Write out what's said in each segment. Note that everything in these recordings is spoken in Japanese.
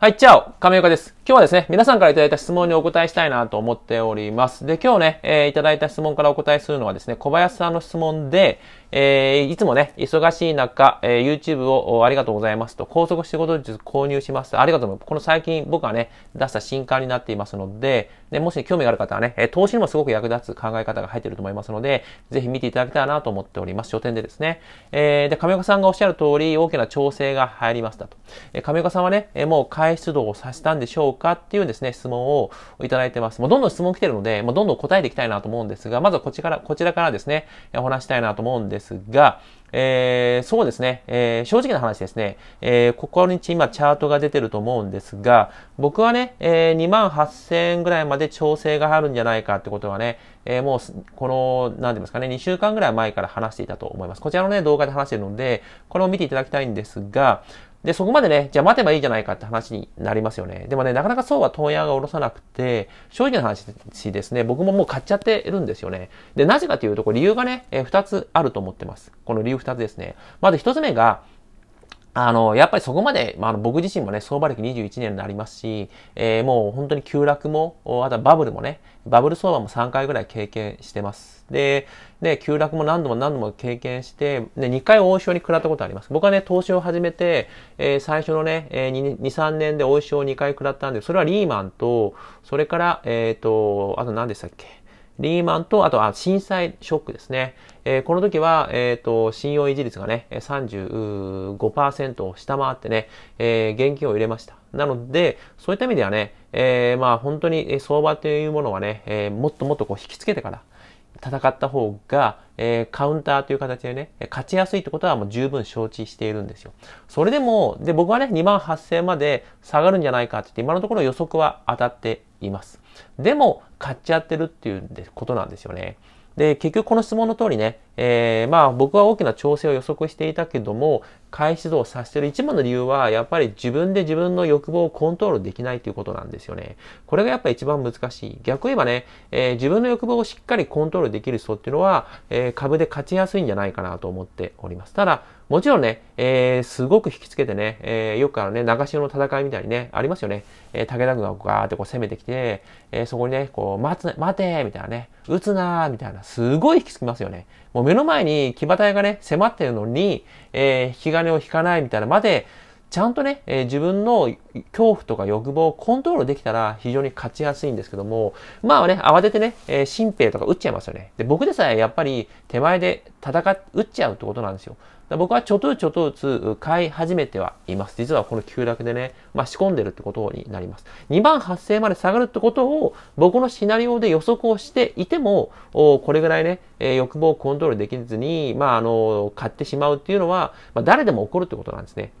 はい、チャオ亀岡です。今日はですね、皆さんからいただいた質問にお答えしたいなと思っております。で、今日ね、えー、いただいた質問からお答えするのはですね、小林さんの質問で、えー、いつもね、忙しい中、えー、YouTube をありがとうございますと、高速仕事術購入します。ありがとうございます。この最近僕がね、出した新刊になっていますので、ね、もし興味がある方はね、え投資にもすごく役立つ考え方が入っていると思いますので、ぜひ見ていただけたらなと思っております。書店でですね。えー、で、亀岡さんがおっしゃる通り、大きな調整が入りましたと。えー、亀岡さんはね、えもう開出動をさせたんでしょうかっていうですね、質問をいただいてます。もうどんどん質問来てるので、もうどんどん答えていきたいなと思うんですが、まずはこちらから、こちらからですね、お話したいなと思うんですですが、えー、そうですね、えー、正直な話ですね、えー、ここに今チャートが出てると思うんですが、僕はね、えー、2万8000円ぐらいまで調整があるんじゃないかってことはね、えー、もう、この、なんていうんですかね、2週間ぐらい前から話していたと思います。こちらのね、動画で話しているので、これを見ていただきたいんですが、で、そこまでね、じゃあ待てばいいじゃないかって話になりますよね。でもね、なかなかそうは問屋が下ろさなくて、正直な話ですね、僕ももう買っちゃってるんですよね。で、なぜかというと、こ理由がね、えー、2つあると思ってます。この理由2つですね。まず1つ目が、あの、やっぱりそこまで、まあ、僕自身もね、相場歴21年になりますし、えー、もう本当に急落も、あとはバブルもね、バブル相場も3回ぐらい経験してます。で、ね、急落も何度も何度も経験して、ね、2回大将に食らったことあります。僕はね、投資を始めて、えー、最初のね、えー、2、3年で大将を2回食らったんで、それはリーマンと、それから、えっ、ー、と、あと何でしたっけリーマンと、あとは震災ショックですね。えー、この時は、えっ、ー、と、信用維持率がね、35%を下回ってね、えー、現金を入れました。なので、そういった意味ではね、えー、まあ本当に相場というものはね、えー、もっともっとこう引きつけてから戦った方が、えー、カウンターという形でね、勝ちやすいってことはもう十分承知しているんですよ。それでも、で、僕はね、2万8000まで下がるんじゃないかってって、今のところ予測は当たっています。でも、買っちゃってるっていうことなんですよね。で、結局この質問の通りね、えー、まあ僕は大きな調整を予測していたけども、開始動を指してる一番の理由は、やっぱり自分で自分の欲望をコントロールできないということなんですよね。これがやっぱり一番難しい。逆言えばね、えー、自分の欲望をしっかりコントロールできる人っていうのは、えー、株で勝ちやすいんじゃないかなと思っております。ただ、もちろんね、えー、すごく引きつけてね、えー、よくあのね、長潮の戦いみたいにね、ありますよね。えー、武田軍がガーってこう攻めてきて、えー、そこにね、こう、待つ、待てみたいなね、撃つなーみたいな、すごい引きつきますよね。もう目の前に騎馬隊がね、迫ってるのに、えー、引き金を引かないみたいなまで、ちゃんとね、えー、自分の恐怖とか欲望をコントロールできたら非常に勝ちやすいんですけども、まあね、慌ててね、えー、神とか撃っちゃいますよね。で、僕でさえやっぱり手前で戦っ、撃っちゃうってことなんですよ。僕はちょっとずつちょっとずつ買い始めてはいます。実はこの急落でね、まあ、仕込んでるってことになります。2万8000まで下がるってことを僕のシナリオで予測をしていても、これぐらいね、えー、欲望をコントロールできずに、まあ、あの、買ってしまうっていうのは、まあ、誰でも起こるってことなんですね。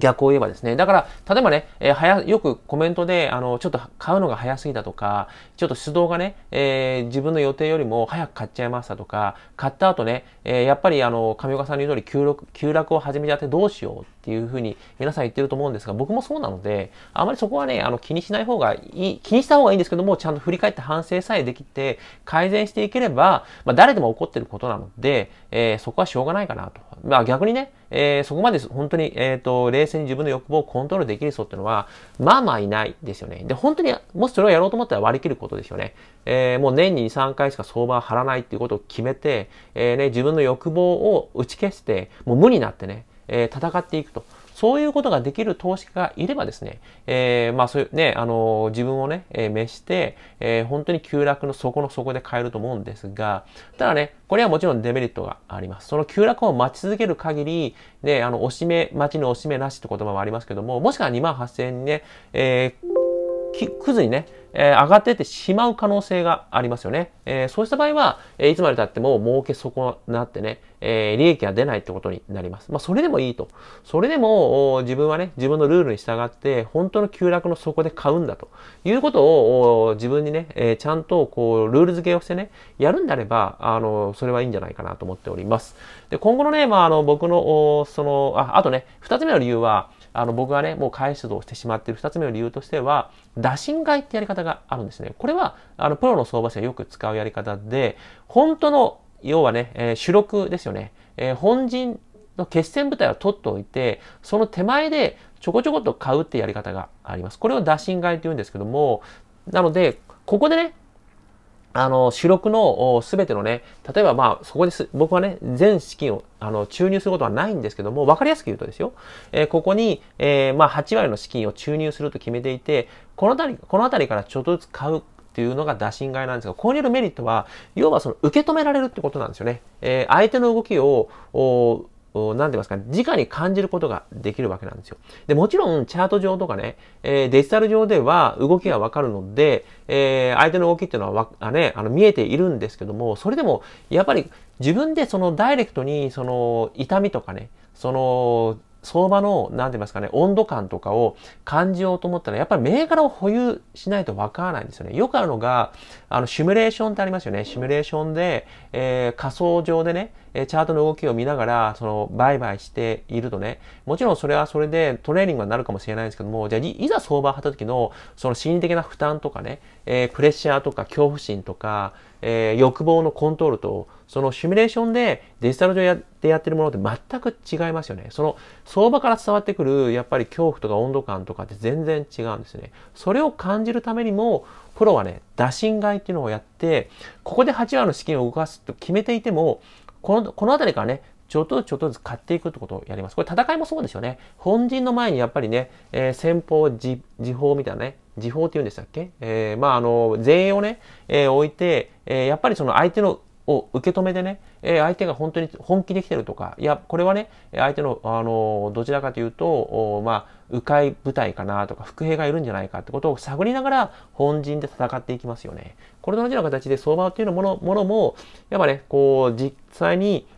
逆を言えばですね。だから、例えばね、えー、早、よくコメントで、あの、ちょっと買うのが早すぎたとか、ちょっと出動がね、えー、自分の予定よりも早く買っちゃいましたとか、買った後ね、えー、やっぱりあの、上岡さんの言う通り急落、急落を始めちゃってどうしようっていうふうに皆さん言ってると思うんですが、僕もそうなので、あまりそこはね、あの、気にしない方がいい、気にした方がいいんですけども、ちゃんと振り返って反省さえできて、改善していければ、まあ、誰でも起こってることなので、えー、そこはしょうがないかなと。まあ、逆にね、えー、そこまで本当に、えっ、ー、と、冷静に自分の欲望をコントロールできる人っていうのは、まあまあいないですよね。で、本当に、もしそれをやろうと思ったら割り切ることですよね。えー、もう年に2、3回しか相場を張らないっていうことを決めて、えー、ね、自分の欲望を打ち消して、もう無になってね、えー、戦っていくと。そういうことができる投資家がいればですね、えー、まあそういうね、あのー、自分をね、えー、召して、えー、本当に急落の底の底で買えると思うんですが、ただね、これはもちろんデメリットがあります。その急落を待ち続ける限り、ね、あの、押し目、待ちの押し目なしって言葉もありますけども、もしくは2万8000円ね、えー、くずにね、えー、上がってってしまう可能性がありますよね。えー、そうした場合は、えー、いつまで経っても儲け損なってね、え利益が出ないってことになります。まあ、それでもいいと。それでも、自分はね、自分のルールに従って、本当の急落の底で買うんだということを、自分にね、えちゃんと、こう、ルール付けをしてね、やるんであれば、あの、それはいいんじゃないかなと思っております。で、今後のね、まあ、あの、僕の、その、あ、あとね、二つ目の理由は、あの僕がね、もう返すとしてしまっている2つ目の理由としては、打診買いってやり方があるんですね。これは、あの、プロの相場者がよく使うやり方で、本当の、要はね、えー、主力ですよね。えー、本陣の決戦部隊を取っておいて、その手前でちょこちょこと買うってやり方があります。これを打診買いって言うんですけども、なので、ここでね、あの、主力のすべてのね、例えばまあ、そこです、僕はね、全資金をあの注入することはないんですけども、わかりやすく言うとですよ、えー、ここに、えー、まあ、8割の資金を注入すると決めていて、このあたり、このあたりからちょっとずつ買うっていうのが打診買いなんですが、ここによるメリットは、要はその受け止められるってことなんですよね。えー、相手の動きを、なんて言いますか、直に感じることができるわけなんですよ。で、もちろん、チャート上とかね、えー、デジタル上では動きがわかるので、えー、相手の動きっていうのはわ、ね、あの、見えているんですけども、それでも、やっぱり、自分でそのダイレクトに、その、痛みとかね、その、相場の、なんて言いますかね、温度感とかを感じようと思ったら、やっぱり銘柄を保有しないとわからないんですよね。よくあるのが、あの、シミュレーションってありますよね。シミュレーションで、えー、仮想上でね、チャートの動きを見ながら、その、売買しているとね、もちろんそれはそれでトレーニングになるかもしれないんですけども、じゃあ、いざ相場を張った時の、その心理的な負担とかね、えー、プレッシャーとか恐怖心とか、えー、欲望のコントロールと、そのシミュレーションでデジタル上でやってるものって全く違いますよね。その相場から伝わってくるやっぱり恐怖とか温度感とかって全然違うんですね。それを感じるためにも、プロはね、打診買いっていうのをやって、ここで8割の資金を動かすと決めていても、この、この辺りからね、ちょっとずつちょっとずつ買っていくってことをやります。これ戦いもそうですよね。本陣の前にやっぱりね、えー、先方、時報みたいなね、時報って言うんでしたっけ、えー、まあ、あの、税をね、えー、置いて、えー、やっぱりその相手のを受け止めてね、え相手が本当に本気できてるとか、いや、これはね、相手の、あの、どちらかというと、まあ、迂回部隊かなとか、伏兵がいるんじゃないかってことを探りながら、本陣で戦っていきますよね。これと同じような形で相場っていうものものも、やっぱね、こう、実際に、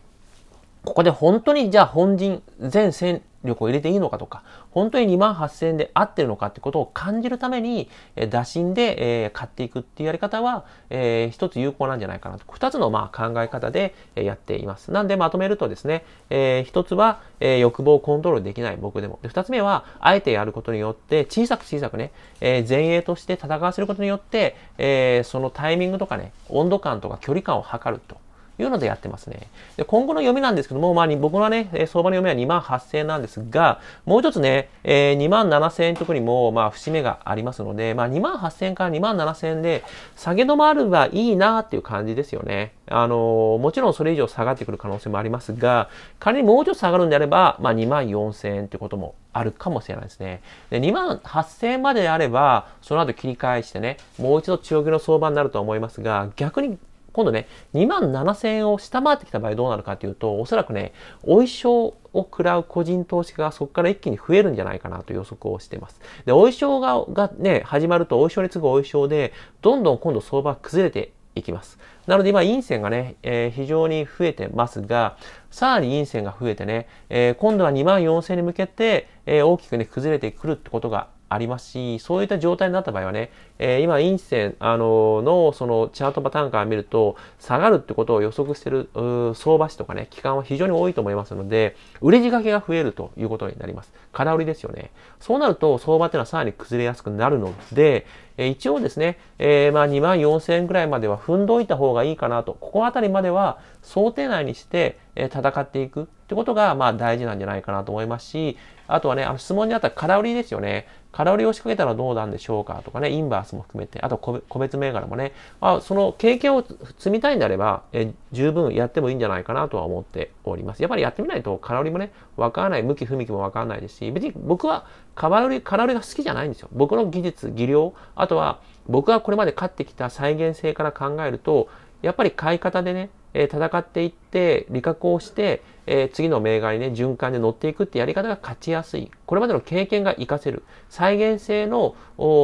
ここで本当にじゃあ本陣、全戦力を入れていいのかとか、本当に2万8000円で合ってるのかってことを感じるために、え打診で、え買っていくっていうやり方は、え一つ有効なんじゃないかなと。2つの、まあ、考え方で、えやっています。なんでまとめるとですね、え1つは、え欲望をコントロールできない僕でも。で2つ目は、あえてやることによって、小さく小さくね、え前衛として戦わせることによって、えそのタイミングとかね、温度感とか距離感を測ると。いうのでやってますね。で、今後の読みなんですけども、まあ、僕のね、相場の読みは2万8000円なんですが、もう一つね、えー、2万7000円とかにも、まあ、節目がありますので、まあ、2万8000円から2万7000円で、下げ止まればいいなっていう感じですよね。あのー、もちろんそれ以上下がってくる可能性もありますが、仮にもうちょっと下がるんであれば、まあ、2万4000円ということもあるかもしれないですね。で、2万8000円まであれば、その後切り返してね、もう一度強気の相場になると思いますが、逆に今度ね、2万7000円を下回ってきた場合どうなるかというと、おそらくね、お衣装を食らう個人投資家がそこから一気に増えるんじゃないかなと予測をしています。で、お衣装ががね、始まるとお衣装に次ぐお衣装で、どんどん今度相場が崩れていきます。なので今、陰線がね、えー、非常に増えてますが、さらに陰線が増えてね、えー、今度は2万4000円に向けて、えー、大きくね、崩れてくるってことがありますし、そういった状態になった場合はね、えー、今、陰線、あのー、の、その、チャートパターンから見ると、下がるってことを予測してる、相場師とかね、期間は非常に多いと思いますので、売れ仕掛けが増えるということになります。空売りですよね。そうなると、相場っていうのはさらに崩れやすくなるので、えー、一応ですね、えー、まあ2万4000円ぐらいまでは踏んどいた方がいいかなと、ここあたりまでは想定内にして、えー、戦っていくってことが、まあ大事なんじゃないかなと思いますし、あとはね、あの質問にあった空売りですよね。空売りを仕掛けたらどうなんでしょうかとかね、インバースも含めて、あと個別銘柄もね、あその経験を積みたいんであればえ、十分やってもいいんじゃないかなとは思っております。やっぱりやってみないと空売りもね、わからない、向き不向きもわからないですし、別に僕は空売り、空売りが好きじゃないんですよ。僕の技術、技量、あとは僕がこれまで買ってきた再現性から考えると、やっぱり買い方でね、え戦っていって利確をして、え次の銘柄にね循環で乗っていくってやり方が勝ちやすいこれまでの経験が活かせる再現性の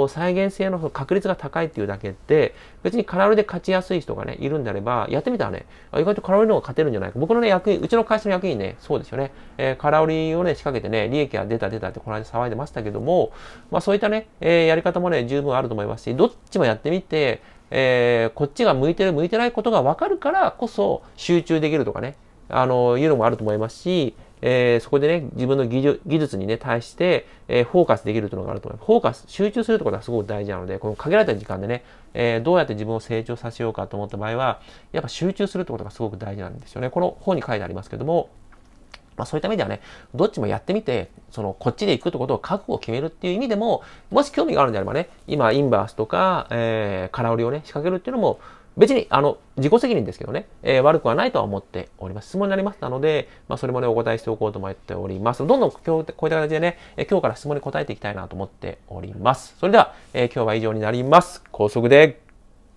再現性の確率が高いっていうだけで別にカラオリで勝ちやすい人がねいるんであればやってみたらね意外とカラオリの方が勝てるんじゃないか僕のね役員うちの会社の役員ねそうですよね、えー、カラオリをね仕掛けてね利益が出た出たってこの間騒いでましたけどもまあそういったね、えー、やり方もね十分あると思いますしどっちもやってみてえー、こっちが向いてる向いてないことが分かるからこそ集中できるとかね、あのいうのもあると思いますし、えー、そこでね、自分の技術にね、対して、えー、フォーカスできるというのがあると思います。フォーカス、集中するってことはすごく大事なので、この限られた時間でね、えー、どうやって自分を成長させようかと思った場合は、やっぱ集中するってことがすごく大事なんですよね。この本に書いてありますけども、まあ、そういった意味ではね、どっちもやってみて、その、こっちで行くってことを覚悟を決めるっていう意味でも、もし興味があるんであればね、今、インバースとか、えー、空売りをね、仕掛けるっていうのも、別に、あの、自己責任ですけどね、えー、悪くはないとは思っております。質問になりましたので、まあ、それもね、お答えしておこうと思っております。どんどん今日、こういった形でね、えー、今日から質問に答えていきたいなと思っております。それでは、えー、今日は以上になります。高速で、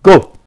GO!